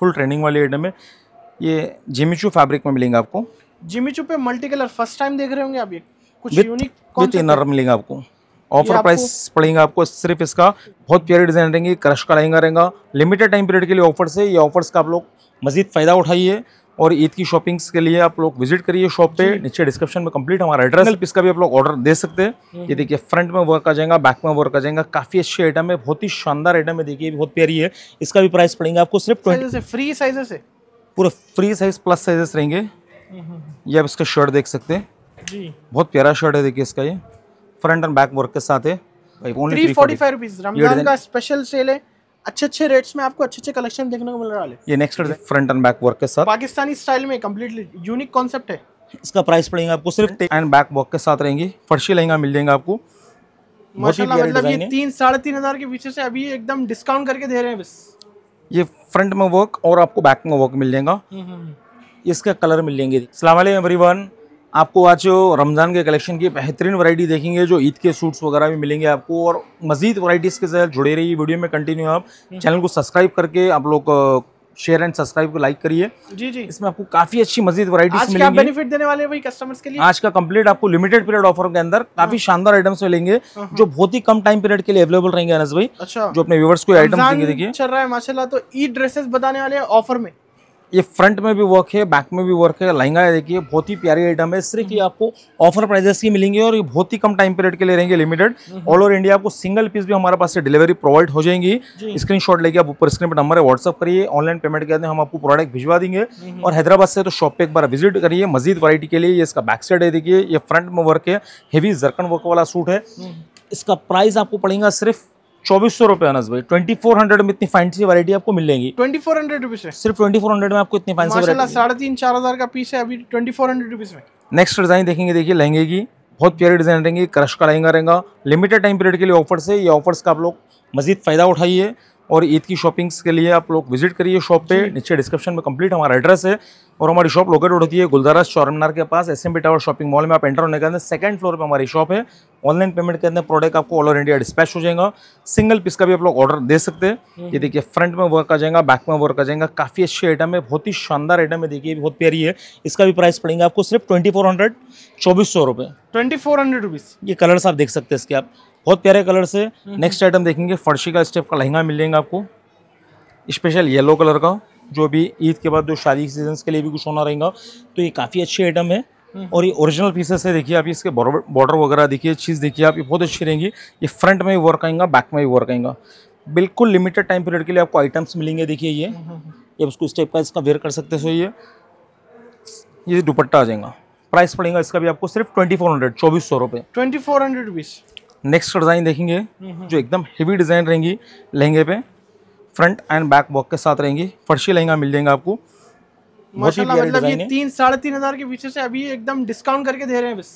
Full training वाली item है ये जिमिचू फैब्रिक में मिलेंगे आपको जिमिचू पे मल्टी कलर फर्स्ट टाइम देख रहे होंगे आप ये कुछ यूनिक विथ इनर मिलेंगे आपको ऑफर प्राइस पड़ेगा आपको सिर्फ इसका बहुत प्यारे डिज़ाइन रहेंगे क्रश का लहंगा रहेगा लिमिटेड टाइम पीरियड के लिए ऑफर्स है ये ऑफर्स का आप लोग मजीद फ़ायदा उठाइए और ईद की शॉपिंग्स के लिए आप लोग विजिट करिए शॉप पे नीचे डिस्क्रिप्शन में कंप्लीट हमारा एड्रेस है इसका भी आप लोग ऑर्डर दे सकते हैं हम्म, ये हम्म। देखिए फ्रंट में वर्क आ जाएगा बैक में वर्क आ जाएगा काफ़ी अच्छे आइटम है बहुत ही शानदार आइटम है देखिए बहुत प्यारी है इसका भी प्राइस पड़ेगा आपको सिर्फ ट्वेंटी फ्री साइजेस से पूरा फ्री साइज प्लस साइजेस रहेंगे हम्म, ये आप इसका शर्ट देख सकते हैं जी बहुत प्यारा शर्ट है देखिए इसका ये फ्रंट एंड बैक वर्क के साथ है ओनली थ्री फोर्टी रमजान का स्पेशल सेल है अच्छे अच्छे रेट्स में आपको अच्छे अच्छे कलेक्शन देखने को मिल रहा है ये next front and back work के साथ पाकिस्तानी स्टाइल में कम्प्लीटली यूनिक कॉन्सेप्ट है इसका प्राइस पड़ेगा आपको सिर्फ एंड बैक वर्क के साथ रहेंगी फर्शी लहंगा मिल जाएगा आपको मतलब ये तीन साढ़े तीन हजार के पीछे से अभी एकदम डिस्काउंट करके दे रहे हैं बस ये फ्रंट में वर्क और आपको बैक में वर्क मिल जाएगा हम्म, हम्म, हम्म। इसका कलर मिल जाएंगे सलाम एवरीवन आपको आज रमज़ान के कलेक्शन की बेहतरीन वैरायटी देखेंगे जो ईद के सूट्स वगैरह भी मिलेंगे आपको और मजीद वैरायटीज़ के साथ जुड़े रहिए वीडियो में कंटिन्यू आप हम्म। चैनल को सब्सक्राइब करके आप लोग शेयर एंड सब्सक्राइब को लाइक करिए जी जी इसमें आपको काफी अच्छी मजीद वराइटीज मिलेंगी बेनिफिट देने वाले वही कस्टमर्स के लिए आज का कंप्लीट आपको लिमिटेड पीरियड ऑफर के अंदर काफी हाँ। शानदार आइटम्स मिलेंगे हाँ, हाँ। जो बहुत ही कम टाइम पीरियड के लिए अवेलेबल रहेंगे अनस भाई अच्छा जो अपने व्यूवर्स को आइटम्स देखिए चल रहा है माशाला तो ई ड्रेसेस बताने वाले ऑफर में ये फ्रंट में भी वर्क है बैक में भी वर्क है लहंगा है देखिए बहुत ही प्यारी आइटम है सिर्फ ये आपको ऑफर प्राइजेस की मिलेंगे और ये बहुत ही कम टाइम पीरियड के लिए रहेंगे लिमिटेड ऑल ओवर इंडिया आपको सिंगल पीस भी हमारे पास से डिलीवरी प्रोवाइड हो जाएंगी स्क्रीनशॉट लेके आप ऊपर स्क्रीन पर नंबर है व्हाट्सअप करिए ऑनलाइन पेमेंट करते हैं हम आपको प्रोडक्ट भिजवा देंगे हम्म। और हैदराबाद से तो शॉप पर एक बार विजिट करिए मजीद वराइटी के लिए ये इसका बैक साइड है देखिए ये फ्रंट में वर्क है हेवी जरकन वर्क वाला सूट है हम्म। इसका प्राइस आपको पड़ेगा सिर्फ चौबीस सौ रुपए अनस भाई ट्वेंटी फोर हंड्रेड में इतनी फैंसी वैरायटी आपको मिलेगी ट्वेंटी फोर हंड्रेड रुपीज में सिर्फ ट्वेंटी फोर हंड्रेड में आपको इतनी फैंसी साढ़े तीन चार हजार का पीस है अभी ट्वेंटी फोर हंड्रेड रुपीज में नेक्स्ट डिजाइन देखेंगे देखिए लहंगे की बहुत प्यारे डिजाइन रहेंगे क्रश का लहंगा रहेगा लिमिटेड टाइम पीरियड के लिए ऑफर्स है ये ऑफर्स का आप लोग मजीद फ़ायदा उठाइए और ईद की शॉपिंग्स के लिए आप लोग विजिट करिए शॉप पे नीचे डिस्क्रिप्शन में कंप्लीट हमारा एड्रेस है और हमारी शॉप लोकेट होती है गुलदारा चौरमनार के पास एस टावर शॉपिंग मॉल में आप एंटर होने के अंदर सेकंड फ्लोर पे हमारी शॉप है ऑनलाइन पेमेंट के अंदर प्रोडक्ट आपको ऑल ओवर इंडिया डिस्पैच हो जाएगा सिंगल पीस का भी आप लोग ऑर्डर दे सकते हैं हम्म। ये देखिए फ्रंट में वर्क आ जाएगा बैक में वर्क आ जाएगा काफ़ी अच्छे आइटम है बहुत ही शानदार आइटम है देखिए बहुत प्यारी है इसका भी प्राइस पड़ेगा आपको सिर्फ ट्वेंटी फोर हंड्रेड चौबीस सौ रुपये ट्वेंटी फोर हंड्रेड रुपीज़ ये कलर्स आप देख सकते हैं इसके आप बहुत प्यारे कलर से नेक्स्ट आइटम हम्म, हम्म। देखेंगे फर्शी का स्टेप का लहंगा मिलेगा आपको स्पेशल येलो कलर का जो भी ईद के बाद जो शादी के सीजन के लिए भी कुछ होना रहेगा तो ये काफ़ी अच्छी आइटम है हम्म। और ये ओरिजिनल पीसेस है देखिए आप इसके बॉर्डर वगैरह देखिए चीज़ देखिए आप ये बहुत अच्छी रहेंगी ये फ्रंट में भी वर्क आएगा बैक में भी वर्क आएगा बिल्कुल लिमिटेड टाइम पीरियड के लिए आपको आइटम्स मिलेंगे देखिए ये ये उसको स्टेप का इसका वेयर कर सकते हो ये ये दुपट्टा आ जाएगा प्राइस पड़ेगा इसका भी आपको सिर्फ ट्वेंटी फोर हंड्रेड चौबीस सौ रुपये twenty four hundred rupees next design देखेंगे जो एकदम हेवी डिज़ाइन रहेंगी लहंगे पे फ्रंट एंड बैक वॉक के साथ रहेंगी फर्शी लहंगा मिल जाएगा आपको मतलब ये तीन साढ़े तीन हज़ार के पीछे से अभी एकदम डिस्काउंट करके दे रहे हैं बस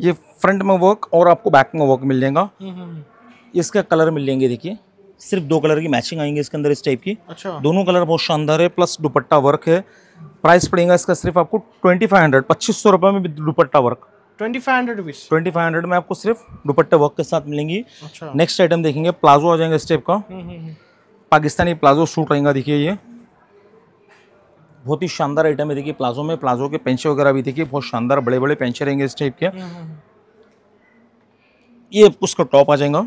ये फ्रंट में वर्क और आपको बैक में वर्क मिल जाएगा हम्म, हम्म, हम्म। इसका कलर मिल जाएंगे देखिए सिर्फ दो कलर की मैचिंग आएंगे इसके अंदर इस टाइप की अच्छा दोनों कलर बहुत शानदार है प्लस दुपट्टा वर्क है प्राइस पड़ेगा इसका सिर्फ आपको ट्वेंटी फाइव हंड्रेड पच्चीस सौ रुपये में dupatta work twenty five hundred में आपको सिर्फ दुपट्टे वर्क के साथ मिलेंगी नेक्स्ट अच्छा। आइटम देखेंगे प्लाजो आ जाएंगे इस टाइप का हम्म, हम्म, हम्म। पाकिस्तानी प्लाजो सूट रहेगा देखिए ये बहुत ही शानदार आइटम है देखिए प्लाजो में प्लाजो के पेंचे वगैरह भी देखिए बहुत शानदार बड़े बड़े पेंचे रहेंगे इस टाइप के ये उसका टॉप आ जाएगा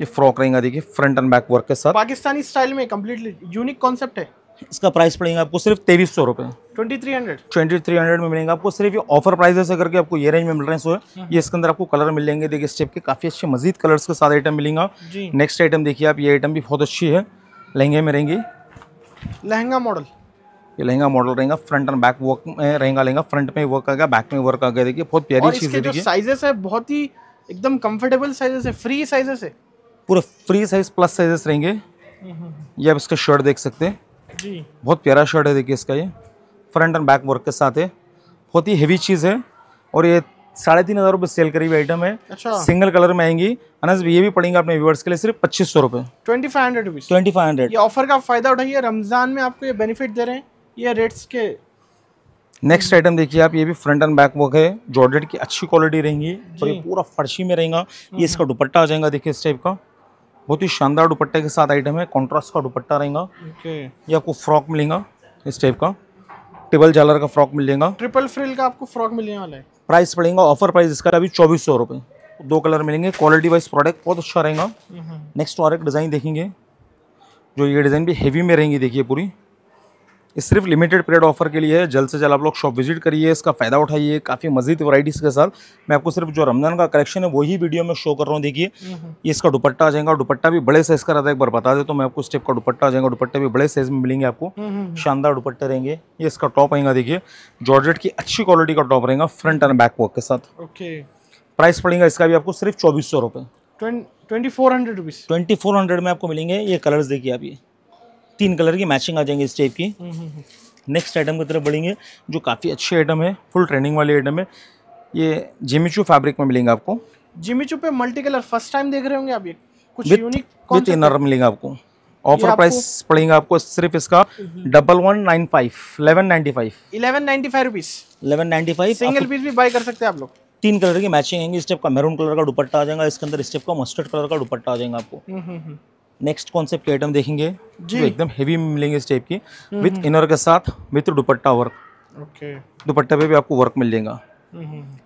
ये फ्रॉक रहेगा देखिए फ्रंट एंड बैक वर्क के साथ पाकिस्तानी स्टाइल में कम्प्लीटली यूनिक कॉन्सेप्ट है इसका प्राइस पड़ेगा आपको सिर्फ तेईस सौ रुपये twenty three hundred twenty three hundred में मिलेंगे आपको सिर्फ ये ऑफर प्राइस से करके आपको ये रेंज में मिल रहे हैं सो हाँ। ये इसके अंदर आपको कलर मिलेंगे देखिए स्टेप के काफ़ी अच्छे मजीद कलर्स के साथ आइटम मिलेंगे नेक्स्ट आइटम देखिए आप ये आइटम भी बहुत अच्छी है लहंगे में रहेंगी लहंगा मॉडल ये लहंगा मॉडल रहेगा फ्रंट एंड बैक वर्क में रहेगा लहंगा फ्रंट में वर्क आ गया बैक में वर्क आ गया देखिए बहुत प्यारी चीज़ है साइजेस है बहुत ही एकदम कंफर्टेबल साइजेस है फ्री साइजेस है पूरा फ्री साइज प्लस साइजेस रहेंगे हम्म, हम्म, हम्म। ये आप इसका शर्ट देख सकते हैं जी बहुत प्यारा शर्ट है देखिए इसका ये फ्रंट एंड बैक वर्क के साथ है बहुत ही हैवी चीज़ है और ये साढ़े तीन हज़ार रुपये सेल करी हुई आइटम है अच्छा सिंगल कलर में आएंगी अनस ये भी पड़ेंगे अपने व्यूवर्स के लिए सिर्फ पच्चीस सौ रुपये twenty five hundred rupees twenty five hundred ये ऑफर का फ़ायदा उठाइए रमज़ान में आपको ये बेनिफिट दे रहे हैं ये रेट्स के नेक्स्ट आइटम देखिए आप ये भी फ्रंट एंड बैक वर्क है जॉर्डेट की अच्छी क्वालिटी रहेंगी और ये पूरा फर्शी में रहेगा ये हम्म। इसका दुपट्टा आ जाएगा देखिए इस टाइप का बहुत ही शानदार दुपट्टे के साथ आइटम है कॉन्ट्रास्ट का दुपट्टा रहेगा okay. ये आपको फ्रॉक मिलेगा इस टाइप का टेबल जालर का फ्रॉक मिलेगा ट्रिपल फ्रिल का आपको फ्रॉक मिलने वाला है प्राइस पड़ेगा ऑफर प्राइस इसका अभी चौबीस सौ रुपए दो कलर मिलेंगे क्वालिटी वाइज प्रोडक्ट बहुत अच्छा रहेगा नेक्स्ट हम्म। और एक डिज़ाइन देखेंगे जो ये डिज़ाइन भी हेवी में रहेंगी देखिए पूरी सिर्फ लिमिटेड पीरियड ऑफर के लिए है जल्द से जल्द आप लोग शॉप विजिट करिए इसका फ़ायदा उठाइए काफ़ी मजीद वराइटीज़ के साथ मैं आपको सिर्फ जो रमजान का कलेक्शन है वही वीडियो में शो कर रहा हूँ देखिए हम्म। ये इसका दुपट्टा आ जाएगा दुपट्टा भी बड़े साइज़ का रहता है एक बार बता दें तो मैं आपको स्टेप का दुपट्टा आ जाएगा दुपट्टे भी बड़े साइज़ में मिलेंगे आपको हम्म, हम्म, शानदार दुपट्टे रहेंगे ये इसका टॉप आएगा देखिए जॉर्जेट की अच्छी क्वालिटी का टॉप रहेगा फ्रंट एंड बैक वर्क के साथ ओके प्राइस पड़ेगा इसका भी आपको सिर्फ चौबीस सौ रुपये twenty four hundred rupees twenty four hundred में आपको मिलेंगे ये कलर्स देखिए आप ये तीन कलर की मैचिंग आ जाएंगे इस टाइप की नेक्स्ट आइटम हम्म, हम्म, हम्म। की तरफ बढ़ेंगे जो काफ़ी अच्छे आइटम है फुल ट्रेनिंग वाले आइटम है ये जिमीचू फैब्रिक में मिलेंगे आपको जिमीचू पे मल्टी कलर फर्स्ट टाइम देख रहे होंगे आप ये कुछ यूनिक विथ इनर मिलेंगे आपको ऑफर प्राइस पड़ेगा आपको सिर्फ इसका double one nine five eleven ninety five eleven ninety five rupees eleven ninety five single piece भी बाय कर सकते हैं आप लोग तीन कलर की मैचिंग आएंगे इस टाइप का मेरून कलर का दुपट्टा आ जाएगा इसके अंदर इस टाइप का मस्टर्ड कलर का दुपट्टा आ जाएगा आपको नेक्स्ट कॉन्सेप्ट आइटम देखेंगे जी तो एकदम हेवी मिलेंगे इस टाइप की विथ इनर के साथ with dupatta work okay dupatta पे भी आपको वर्क मिल जाएगा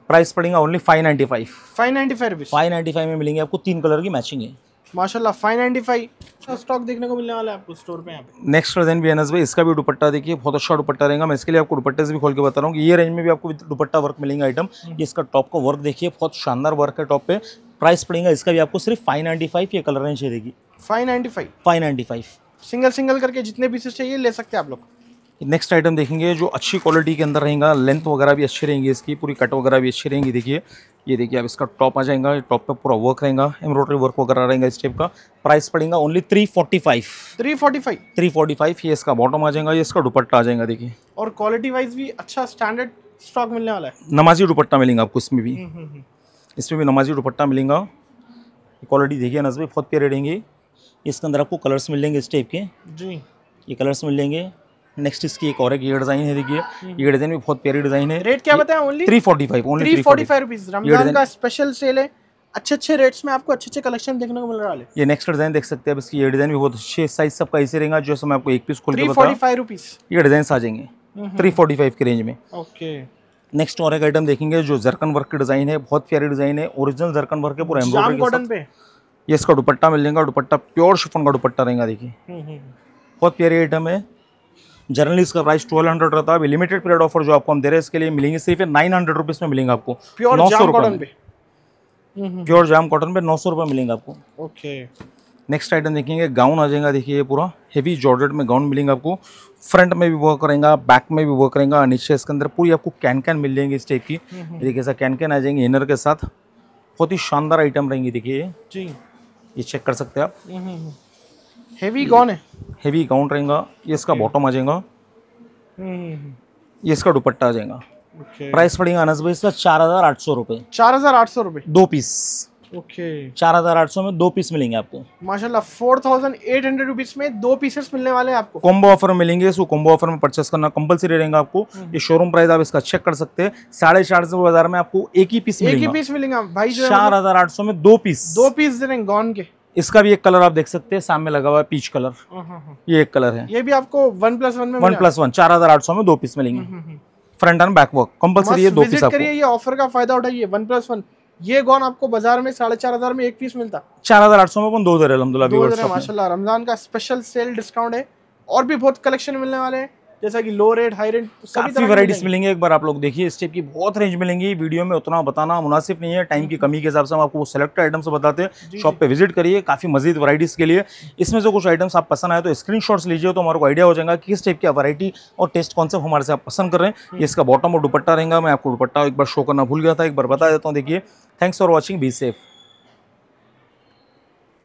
प्राइस पड़ेगा only five ninety five five ninety five five ninety five में मिलेंगे आपको तीन कलर की मैचिंग है माशाल्लाह फाइव अच्छा, स्टॉक देखने को मिलने वाला है आपको स्टोर पे यहाँ पे नेक्स्ट डिजाइन भी एनएस भाई इसका भी दुपट्टा देखिए बहुत अच्छा दुपट्टा रहेगा मैं इसके लिए आपको दुपट्टे से भी खोल के बता रहा हूँ कि ये रेंज में भी आपको दुपट्टा वर्क मिलेंगे आइटम हम्म। ये इसका टॉप का वर्क देखिए बहुत शानदार वर्क है टॉप पे प्राइस पड़ेगा इसका भी आपको सिर्फ फाइव नाइन्टी फाइव ये कलर रेंज रहेगी five ninety five five ninety five single single करके जितने पीसेस चाहिए ले सकते हैं आप लोग नेक्स्ट आइटम देखेंगे जो अच्छी क्वालिटी के अंदर रहेगा लेंथ वगैरह भी अच्छी रहेंगी इसकी पूरी कट वगैरह भी अच्छी रहेंगी देखिए ये देखिए अब इसका टॉप आ जाएगा टॉप पे पूरा वर्क रहेगा एम्ब्रॉयडरी वर्क वगैरह रहेगा इस टाइप का प्राइस पड़ेगा only three forty five three forty five three forty five ये इसका बॉटम आ जाएगा ये इसका दुपट्टा आ जाएगा देखिए और क्वालिटी वाइज भी अच्छा स्टैंडर्ड स्टॉक मिलने वाला है नमाजी दुपट्टा मिलेंगे आपको इसमें भी हम्म, हम्म, हम्म। इसमें भी नमाजी दुपट्टा मिलेगा क्वालिटी देखिए नजबी बहुत प्यारे रहेंगे इसके अंदर आपको कलर्स मिल लेंगे इस टाइप के जी ये कलर्स मिल लेंगे नेक्स्ट इसकी एक और एक ये डिजाइन है देखिए ये डिजाइन भी बहुत प्यारी डिजाइन है रेट क्या बताया only three forty five only three forty five rupees Ramzan का स्पेशल सेल है अच्छे अच्छे रेट्स में आपको अच्छे अच्छे कलेक्शन देखने को मिल रहा है ये नेक्स्ट डिजाइन देख सकते हैं इसकी ये डिजाइन भी बहुत अच्छे साइज सब का ऐसे रहेगा जो मैं आपको एक पीस खोल के बताऊं ये डिजाइन आ जाएंगे थ्री फोर्टी फाइव के रेंज में ओके नेक्स्ट और एक आइटम देखेंगे जो जरकन वर्क की डिजाइन है बहुत प्यारी डिजाइन है ओरिजिनल जरकन वर्क है पूरा एम्ब्रॉयडरी के साथ ये इसका दुपट्टा मिल जाएगा दुपट्टा प्योर शिफन का दुपट्टा रहेगा देखिए हम्म, हम्म। बहुत प्यारी आइटम है जनरली इसका प्राइस ट्वेल्व हंड्रेड रहता है अभी लिमिटेड पीरियड ऑफर जो आपको हम दे रहे हैं इसके लिए मिलेंगे सिर्फ नाइन हंड्रेड रुपीज़ में मिलेंगे आपको नौ सौ रुपये प्योर जाम कॉटन पे नौ सौ रुपये मिलेंगे आपको ओके नेक्स्ट आइटम देखेंगे गाउन आ जाएगा देखिए ये पूरा हेवी जॉर्जेट में गाउन मिलेंगे आपको फ्रंट में भी वर्क करेंगे बैक में भी वर्क करेंगे नीचे इसके अंदर पूरी आपको कैन कैन मिल जाएंगे इस टाइप की हम्म, देखिए ऐसा कैन कैन आ जाएंगे इनर के साथ बहुत ही शानदार आइटम रहेंगी देखिए जी ये चेक कर सकते हैं आप हेवी हम्म, गाउन हम्म, हम्म। है हेवी गाउन रहेगा ये इसका बॉटम आ जाएगा ये इसका दुपट्टा आ जाएगा प्राइस पड़ेगा अनस भाई इसका चार हजार आठ सौ रुपए चार हजार आठ सौ रुपए दो पीस ओके चार हजार आठ सौ में दो पीस मिलेंगे आपको माशाल्लाह four thousand eight hundred rupees में दो पीसेस मिलने वाले हैं आपको कॉम्बो ऑफर मिलेंगे इसको कॉम्बो ऑफर में परचेस करना कंपलसरी रहेगा आपको ये शोरूम प्राइस आप इसका चेक कर सकते हैं साढ़े चार सौ बाजार में आपको एक ही पीस एक ही पीस मिलेगा भाई मतलब चार हजार आठ सौ में दो पीस दो पीस दे रहे गॉन के इसका भी एक कलर आप देख सकते हैं सामने लगा हुआ है पीच कलर ये एक कलर है ये भी आपको वन प्लस वन में वन प्लस वन चार हजार आठ सौ में दो पीस मिलेंगे front and back work compulsory ये दो पीस ये ऑफर का फायदा उठाइए वन प्लस वन ये गॉन आपको बाजार में साढ़े चार हजार में एक पीस मिलता चार हजार आठ सौ में दो दे रहे रमजान का स्पेशल सेल डिस्काउंट है और भी बहुत कलेक्शन मिलने वाले हैं जैसा कि लो रेट हाई रेट सभी वैराइटीज़ मिलेंगे एक बार आप लोग देखिए इस टाइप की बहुत रेंज मिलेंगी वीडियो में उतना बताना मुनासिब नहीं है टाइम की हम्म। कमी के हिसाब से हम आपको सेलेक्टेड आइटम्स बताते हैं शॉप पे विजिट करिए काफ़ी मजीद वैराइटीज़ के लिए इसमें जो कुछ आइटम्स आप पसंद आए तो स्क्रीन लीजिए तो हमारे को आइडिया हो जाएगा किस टाइप की वरायटी और टेस्ट कॉन्सेप्ट हमारे से आप पसंद कर रहे हैं हम्म। इसका बॉटम और दुपट्टा रहेगा मैं आपको दुपट्टा एक बार शो करना भूल गया था एक बार बता देता हूँ देखिए thanks for watching be safe